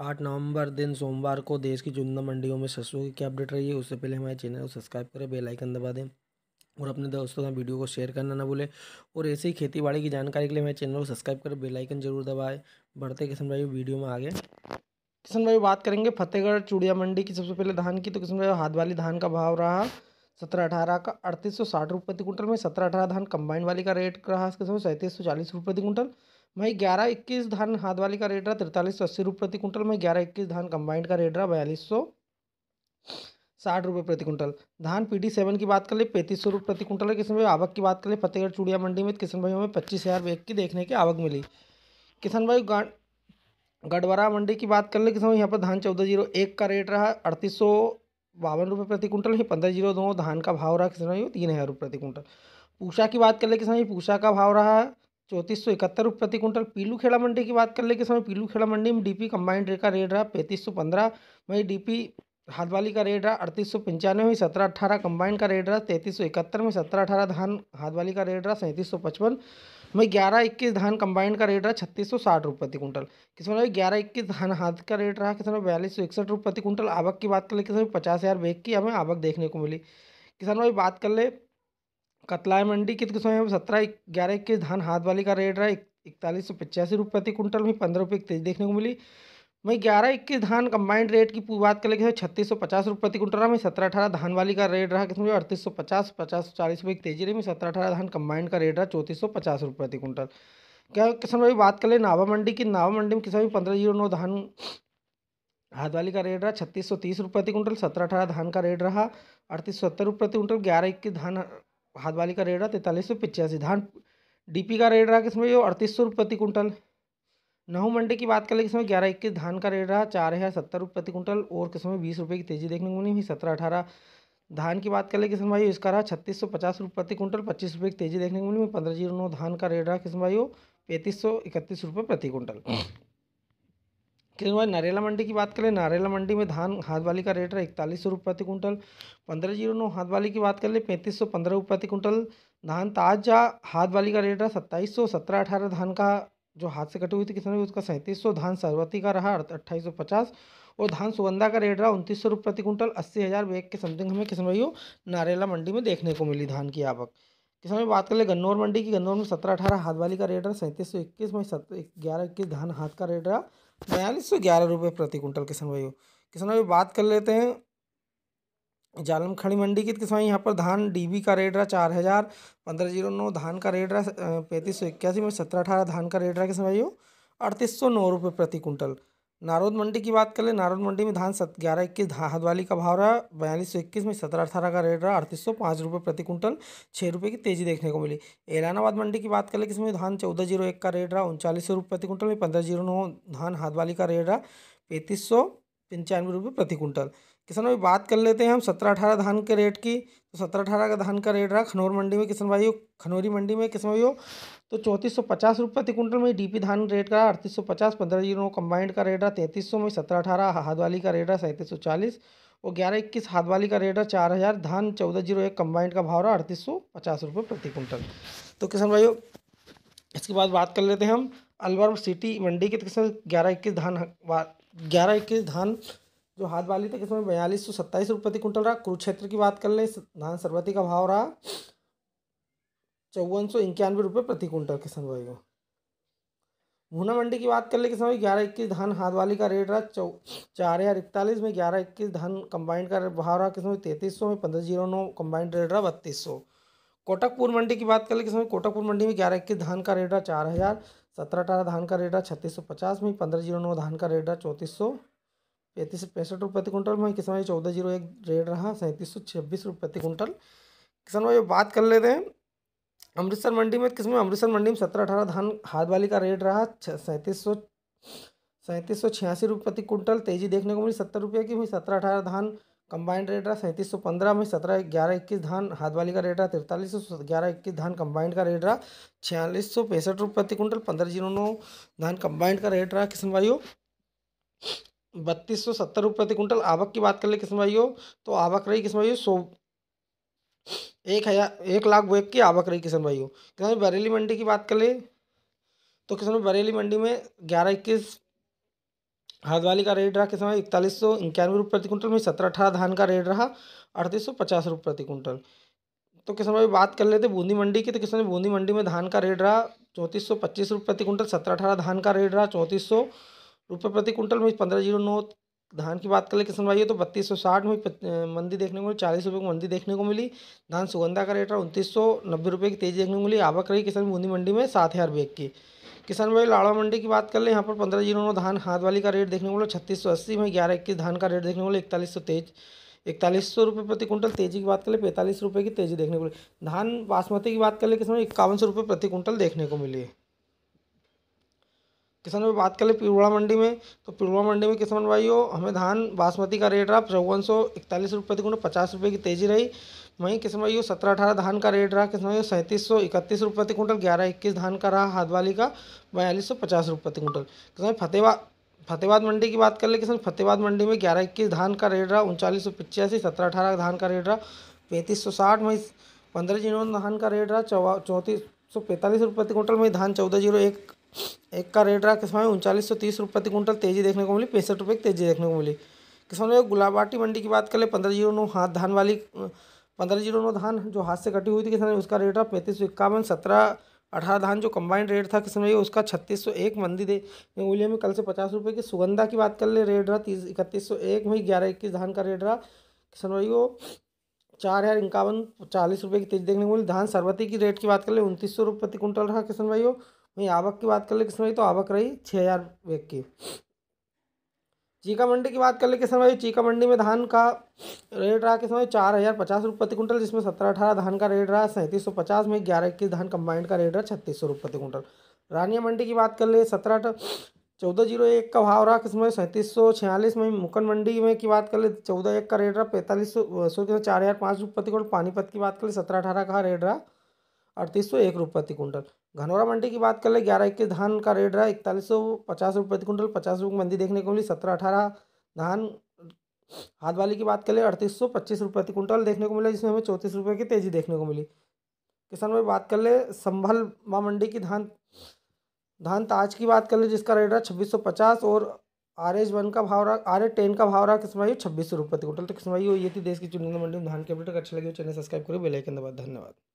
आठ नवंबर दिन सोमवार को देश की चुनिंदा मंडियों में सरसों की क्या अपडेट रही है उससे पहले हमारे चैनल को सब्सक्राइब करें बेल आइकन दबा दें और अपने दोस्तों का वीडियो को शेयर करना ना भूलें और ऐसे ही खेती बाड़ी की जानकारी के लिए हमारे चैनल को सब्सक्राइब करें बेल आइकन जरूर दबाएं बढ़ते किशन भाई वीडियो में आगे किशन भाई बात करेंगे फतेहगढ़ चूड़िया मंडी की सबसे पहले धान की तो किसान भाई हाथ वाली धान का भाव रहा सत्रह अठारह का अड़तीस सौ साठ रुपये प्रति कुंटल में सत्रह अठारह धान कंबाइंड वाली का रेट रहा इसके सैंतीस सौ चालीस रुपये प्रति कुंटल वहीं ग्यारह इक्कीस धान हाथ वाली का रेट रहा तिरतालीस सौ अस्सी रुपये प्रति कुंटल में ग्यारह इक्कीस धान कंबाइंड का रेट रहा बयालीस सौ साठ रुपये प्रति कुंटल धान पी डी सेवन की बात कर ले पैंतीस सौ रुपये प्रति कुंटल है किसान भाई आवक की बात कर ले फतेहगढ़ चूड़िया मंडी में किसान भाई में पच्चीस हज़ार बैग की देखने की आवक मिली किसान भाई गढ़वारा मंडी की बात कर ले किसान भाई यहाँ पर धान चौदह जीरो एक का रेट रहा अड़तीस सौ बावन रुपये प्रति कुंटल ही पंद्रह जीरो दो धान का भाव रहा किसान भाई तीन हज़ार रुपये प्रति कुंटल पूषा की बात कर ले किसान भाई पूषा का भाव रहा चौंतीस सौ इकहत्तर रुपये प्रति क्विंटल पीलू खेड़ा मंडी की बात कर ले के समय पीलू खेड़ा मंडी में डीपी कंबाइंड रेट का रेट रहा पैंतीस सौ पंद्रह वहीं डीपी हाथवाली का रेट रहा अड़तीस सौ पंचानवे में सत्रह अठारह कंबाइंड का रेट रहा तैंतीस सौ इकहत्तर में सत्रह अठारह धान हाथवाली का रेट रहा सैंतीस सौ पचपन में ग्यारह इक्कीस धान कंबाइंड का रेट रहा छत्तीस सौ साठ रुपये प्रति क्विंटल किसान भाई ग्यारह इक्कीस धान हाथ का रेट रहा किसान भाई बयालीस सौ इकसठ रुपये प्रति क्विंटल आवक की बात कर ले किसान पचास हज़ार बेग की हमें आवक देखने को मिली किसान भाई बात कर ले कतलाय मंडी के समय में सत्रह ग्यारह इक्कीस धान हाथ वाली का रेट रहा इकतालीस सौ पचासी रुपये प्रति कुंटल में पंद्रह रुपये तेजी देखने को मिली वहीं ग्यारह इक्कीस धान कंबाइंड रेट की बात करें लेकिन छत्तीस सौ पचास रुपये प्रति कुंटल रहा मैं सत्रह अठारह धान वाली का रेट रहा किसान अड़तीस सौ पचास पचास सौ चालीस रुपये की तेजी रही मैं सत्रह अठारह धान कंबाइंड का रेट रहा चौंतीस सौ पचास रुपये प्रति कुंटल क्या किसान भाई बात ले नावा मंडी की नावा मंडी में किसान पंद्रह जीरो नौ धान हाथ वाली का रेट रहा छत्तीस सौ तीस रुपये प्रति कुंटल सत्रह अठारह धान का रेट रहा अड़तीस सौ सत्तर रुपये प्रति कुंटल ग्यारह इक्कीस धान हाथ वाली का रेट रहा तैंतालीस सौ पचासी धान डीपी का रेट रहा किसमें जो अड़तीस सौ प्रति कुंटल नहू मंडी की बात कर ले किसमें ग्यारह इक्कीस धान का रेट रहा चार हज़ार सत्तर रुपये प्रति कुंटल और किसमें बीस रुपये की तेज़ी देखने को मिली हुई सत्रह अठारह धान की बात कर ले किसम भाई इसका रहा छत्तीस सौ पचास रुपये प्रति कुंटल पच्चीस रुपये की तेज़ी देखने को मिली हुई पंद्रह जीरो नौ धान का रेट रहा किसम भाई पैंतीस सौ इकतीस रुपये प्रति कुंटल इसके बाद नारेला मंडी की बात करें नारेला मंडी में धान हाथ वाली का रेट रहा इकतालीस सौ रुपये प्रति कुंटल पंद्रह जीरो नौ हाथ वाली की बात कर ले पैंतीस सौ पंद्रह रुपये प्रति कुंटल धान ताजा हाथ वाली का रेट रहा सत्ताईस सौ सत्रह अठारह धान का जो हाथ से कटी हुई थी किसान उसका सैंतीस सौ धान सरवती का रहा अट्ठाईस सौ पचास और धान सुगंधा का रेट रहा उनतीस सौ रुपये प्रति कुंटल अस्सी हज़ार बैग के समथिंग हमें किसान भाइयों नारेला मंडी में देखने को मिली धान की आवक किसान भाई बात कर ले गन्नौर मंडी की गन्नौर में सत्रह अठारह हाथ वाली का रेट रहा सैंतीस सौ इक्कीस में सत ग्यारह इक्कीस धान हाथ का रेट रहा बयालीस सौ ग्यारह रुपये प्रति कुंटल किसान भाई किसान भाई बात कर लेते हैं जालम खड़ी मंडी की किसान यहाँ पर धान डीबी का रेट रहा चार हज़ार पंद्रह जीरो नौ धान का रेट रहा पैंतीस सौ इक्यासी में सत्रह अठारह धान का रेट रहा किसान भाई अड़तीस सौ नौ रुपये प्रति कुंटल नारोद मंडी की बात कर ले नारोद मंडी में धान सत ग्यारह इक्कीस हदवाली का भाव रहा बयालीस सौ इक्कीस में सत्रह अठारह का रेट रहा अड़तीस सौ पाँच रुपये प्रति कुंटल छः रुपये की तेजी देखने को मिली एलानाबाद मंडी की बात कर ले इसमें धान चौदह जीरो एक का रेट रहा उनचालीस सौ रुपये प्रति कुंटल में पंद्रह जीरो नौ धान हादवाली का रेट रहा पैंतीस सौ पंचानवे रुपये प्रति कुंटल किसान भाई बात कर लेते हैं हम सत्रह अठारह धान के रेट की तो सत्रह अठारह का धान का रेट रहा खनौर मंडी में किसान भाई खनौरी मंडी में किसान भाई हो तो चौंतीस सौ पचास रुपये प्रति क्विंटल में डीपी धान रेट का अड़तीस सौ पचास पंद्रह जीरो कम्बाइंड का रेट रहा तैंतीस सौ में सत्रह अठारह हाथ वाली का रेट रहा सैंतीस सौ चालीस और ग्यारह इक्कीस हाथ वाली का रेट रहा चार हज़ार धान चौदह जीरो एक कम्बाइंड का भाव रहा अड़तीस सौ पचास रुपये प्रति क्विंटल तो किसान भाई इसके बाद बात कर लेते हैं हम अलवर सिटी मंडी के तो किसान ग्यारह इक्कीस धान ग्यारह इक्कीस धान जो हाथ वाली थी इसमें बयालीस सौ सत्ताईस रुपये प्रति कुंटल रहा कुरुक्षेत्र की बात कर लें धान सरबती का भाव रहा चौवन सौ इक्यानवे रुपये प्रति कुंटल किसान भाई को भूना मंडी की बात कर ले किसान भाई ग्यारह इक्कीस धान हाथ वाली का रेट रहा चौ चार हज़ार इकतालीस में ग्यारह इक्कीस धान कंबाइंड का भाव रहा किसान भाई तैंतीस सौ में पंद्रह जीरो नौ कंबाइंड रेट रहा बत्तीस सौ कोटकपुर मंडी की बात कर ले किसान कोटकपुर मंडी में ग्यारह इक्कीस धान का रेट रहा चार हज़ार सत्रह अठारह धान का रेट रहा छत्तीस सौ पचास में पंद्रह जीरो नौ धान का रेट रहा चौंतीस सौ पैंतीस पैंसठ रुपये प्रति क्विंटल में किसान भाई चौदह जीरो एक रेट रहा सैंतीस सौ छब्बीस रुपये प्रति क्विंटल किसान भाई बात कर लेते हैं अमृतसर मंडी में किसमें अमृतसर मंडी में सत्रह अठारह धान हाथ वाली का रेट रहा सैंतीस सौ सैंतीस सौ छियासी रुपये प्रति क्विंटल तेजी देखने को मिली सत्तर रुपये की वहीं सत्रह अठारह धान कंबाइंड रेट रहा सैंतीस सौ पंद्रह में सत्रह ग्यारह इक्कीस धान हाथ वाली का रेट रहा तिरतालीस सौ ग्यारह इक्कीस धान कंबाइंड का रेट रहा छियालीस सौ पैंसठ रुपये प्रति क्विंटल पंद्रह जीरो नौ धान कंबाइंड का रेट रहा किसान भाइयों बत्तीस सौ सत्तर रुपये प्रति कुंटल आवक की बात कर ले किसान भाइयों तो आवक रही किसान भाइयों सौ एक हज़ार एक लाख बोएक की आवक रही किसान भाइयों किसान बरेली मंडी की बात कर ले तो किसान बरेली मंडी में ग्यारह इक्कीस हरदवाली का रेट रहा किसान भाई इकतालीस सौ इक्यानवे रुपये प्रति कुंटल में सत्रह अठारह धान का रेट रहा अड़तीस सौ पचास रुपये प्रति कुंटल तो किसान भाई बात कर लेते बूंदी मंडी की तो किसान बूंदी मंडी में धान का रेट रहा चौंतीस सौ पच्चीस रुपये प्रति कुंटल सत्रह अठारह धान का रेट रहा चौंतीस सौ रुपये प्रति क्विंटल में पंद्रह जीरो नौ धान की बात कर ले किसान भाई तो बत्तीस सौ साठ में मंदी देखने को मिली चालीस रुपये की मंदी देखने को मिली धान सुगंधा का रेट रहा उनतीस सौ नब्बे रुपये की तेजी देखने को मिली आवक रही किसान बूंदी मंडी में सात हज़ार बैग की किसान भाई लाड़वा मंडी की बात कर ले यहाँ पर पंद्रह जीरो नौ धान हाथ वाली का रेट देखने को मिला छत्तीस सौ अस्सी में ग्यारह इक्कीस धान का रेट देखने को मिला इकतालीस सौ तेज इकतालीस सौ रुपये प्रति क्विंटल तेजी की बात कर ले पैंतालीस रुपये की तेजी देखने को मिली धान बासमती की बात कर ले किसान इक्यावन सौ रुपये प्रति क्विंटल देखने को मिली किसान भाई बात कर ले पिरुआ मंडी में तो पिरुआ मंडी में किसान भाई हो हमें धान बासमती का रेट रहा चौवन सौ इकतालीस रुपये तक पचास रुपये की तेज़ी रही वहीं किसान भाई हो सत्रह अठारह धान का रेट रहा किसान भाई सैंतीस सौ इकतीस रुपये प्रति कुंटल ग्यारह इक्कीस धान का रहा हादवाली का बयालीस सौ पचास रुपये प्रति कुंटल किसान भाई फतेहबाद फतेहबाद मंडी की बात कर ले किसान फतेहबाद मंडी में ग्यारह इक्कीस धान का रेट रहा उनचालीस सौ पिचासी सत्रह अठारह धान का रेट रहा पैंतीस सौ साठ वहीं पंद्रह जीरो धान का रेट रहा चौवा चौंतीस सौ पैंतालीस रुपये प्रति कुंटल वहीं धान चौदह जीरो एक एक का रेट रहा किसान में उनचालीस सौ तीस रुपये प्रति क्विंटल तेजी देखने को मिली पैंसठ रुपये की तेजी देखने को मिली किसान में गुलाबाटी मंडी की बात कर ले पंद्रह जीरो नौ हाथ धान वाली पंद्रह जीरो नौ धान जो हाथ से कटी हुई थी किसान उसका रेट रहा पैंतीस सौ इक्यावन सत्रह अठारह धान जो कंबाइंड रेट था किसान भाई उसका छत्तीस सौ एक मंदी दे उलिया में कल से पचास रुपये की सुगंधा की बात कर ले रेट रहा तीस इकतीस सौ एक में ग्यारह इक्कीस धान का रेट रहा किसान भाई को चार हज़ार इक्यावन चालीस रुपये की तेजी देखने को मिली धान सरबती की रेट की बात कर ले उनतीस सौ रुपये प्रति कुंटल रहा किसान भाई वहीं आवक की बात कर ले किसान भाई तो आवक रही छः हज़ार वेग की चीका मंडी की बात कर ले किसान भाई चीका मंडी में धान का रेट रहा किसान भाई चार हज़ार पचास रुपये प्रति कुंटल जिसमें सत्रह अठारह धान का रेट रहा सैंतीस सौ पचास में ग्यारह इक्कीस धान कंबाइंड का रेट रहा छत्तीस सौ रुपये प्रति कुंटल रानिया मंडी की बात कर ले सत्रह चौदह जीरो एक का भाव रहा किसमें सैंतीस सौ छियालीस में मुकन मंडी में की बात कर ले चौदह एक का रेट रहा पैंतालीस सौ सौ चार हज़ार पाँच रुपये प्रति कुंटल पानीपत की बात कर ले सत्रह अठारह का रेट रहा अड़तीस सौ एक रुपये प्रति कुंटल घनौरा मंडी की बात कर ले ग्यारह इक्कीस धान का रेट रहा इकतालीस सौ पचास रुपये प्रति कुंटल पचास रुपये मंडी देखने को मिली सत्रह अठारह धान हाथ वाली की बात कर ले अड़तीस सौ पच्चीस रुपये प्रति कुंटल देखने को मिला जिसमें हमें चौंतीस रुपये की तेज़ी देखने को मिली किसान भाई बात कर ले संभल माँ मंडी की धान धान ताज की बात कर ले जिसका रेट रहा छब्बीस सौ पचास और आर एच वन का भाव रहा आर एच टेन का भाव रहा किसान भाई छब्बीस सौ रुपये प्रति कुंटल तो किसान भाई ये थी देश की चुनिंदा मंडी में धान के अपडेट अच्छा लगे चैनल सब्सक्राइब करिए बेलाइकन दबा धन्यवाद